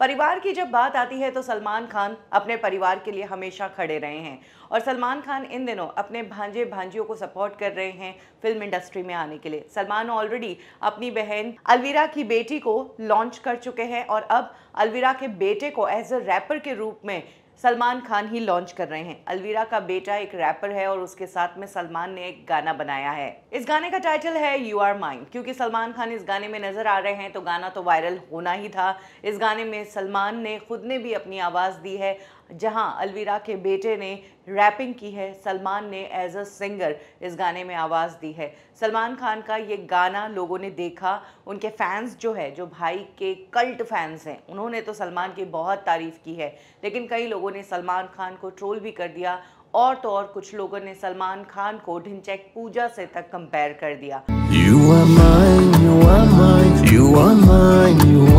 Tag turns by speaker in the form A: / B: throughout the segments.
A: परिवार की जब बात आती है तो सलमान खान अपने परिवार के लिए हमेशा खड़े रहे हैं और सलमान खान इन दिनों अपने भांजे भांजियों को सपोर्ट कर रहे हैं फिल्म इंडस्ट्री में आने के लिए सलमान ऑलरेडी अपनी बहन अलवीरा की बेटी को लॉन्च कर चुके हैं और अब अलवीरा के बेटे को एज अ रैपर के रूप में सलमान खान ही लॉन्च कर रहे हैं अलवीरा का बेटा एक रैपर है और उसके साथ में सलमान ने एक गाना बनाया है इस गाने का टाइटल है यू आर माइंड क्योंकि सलमान खान इस गाने में नजर आ रहे हैं तो गाना तो वायरल होना ही था इस गाने में सलमान ने खुद ने भी अपनी आवाज़ दी है जहां अलवीरा के बेटे ने रैपिंग की है सलमान ने एज अ सिंगर इस गाने में आवाज़ दी है सलमान खान का ये गाना लोगों ने देखा उनके फैंस जो है जो भाई के कल्ट फैंस हैं उन्होंने तो सलमान की बहुत तारीफ़ की है लेकिन कई लोगों लोगों ने सलमान खान को ट्रोल भी कर दिया और तो और कुछ लोगों ने सलमान खान को ढिंचैक पूजा से तक कंपेयर कर दिया
B: you are mine, you are mine, you are mine, you are...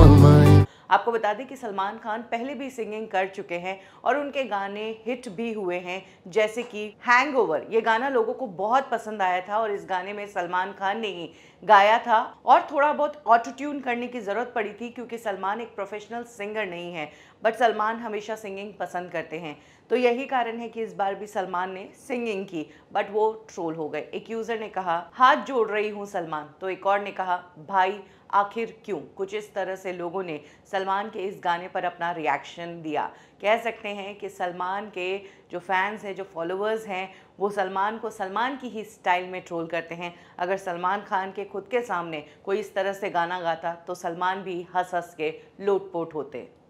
A: आपको बता दें कि सलमान खान पहले भी सिंगिंग कर चुके हैं और उनके गाने हिट भी हुए हैं जैसे कि हैंगओवर ये गाना लोगों को बहुत पसंद आया था और इस गाने में सलमान खान ने ही गाया था और थोड़ा बहुत ऑटोट्यून करने की ज़रूरत पड़ी थी क्योंकि सलमान एक प्रोफेशनल सिंगर नहीं है बट सलमान हमेशा सिंगिंग पसंद करते हैं तो यही कारण है कि इस बार भी सलमान ने सिंगिंग की बट वो ट्रोल हो गए एक यूज़र ने कहा हाथ जोड़ रही हूँ सलमान तो एक और ने कहा भाई आखिर क्यों कुछ इस तरह से लोगों ने सलमान सलमान के इस गाने पर अपना रिएक्शन दिया कह सकते हैं कि सलमान के जो फैंस हैं जो फॉलोअर्स हैं वो सलमान को सलमान की ही स्टाइल में ट्रोल करते हैं अगर सलमान खान के खुद के सामने कोई इस तरह से गाना गाता तो सलमान भी हंस हंस के लोटपोट होते